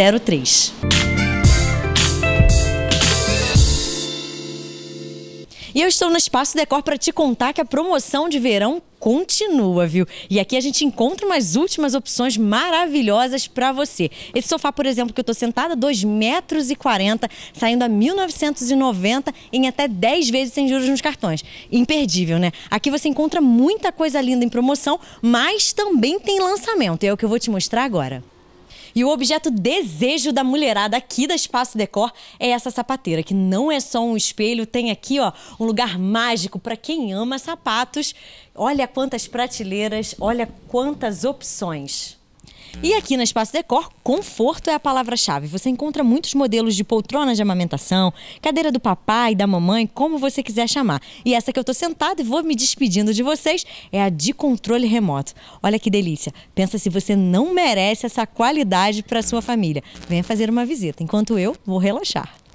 03. E eu estou no Espaço Decor para te contar que a promoção de verão continua, viu? E aqui a gente encontra umas últimas opções maravilhosas para você. Esse sofá, por exemplo, que eu estou sentada, 2,40 metros, e saindo a 1.990 em até 10 vezes sem juros nos cartões. Imperdível, né? Aqui você encontra muita coisa linda em promoção, mas também tem lançamento. É o que eu vou te mostrar agora. E o objeto desejo da mulherada aqui da Espaço Decor é essa sapateira, que não é só um espelho, tem aqui ó, um lugar mágico para quem ama sapatos. Olha quantas prateleiras, olha quantas opções. E aqui na Espaço Decor, conforto é a palavra-chave. Você encontra muitos modelos de poltrona de amamentação, cadeira do papai, da mamãe, como você quiser chamar. E essa que eu tô sentada e vou me despedindo de vocês é a de controle remoto. Olha que delícia. Pensa se você não merece essa qualidade para sua família. Venha fazer uma visita, enquanto eu vou relaxar.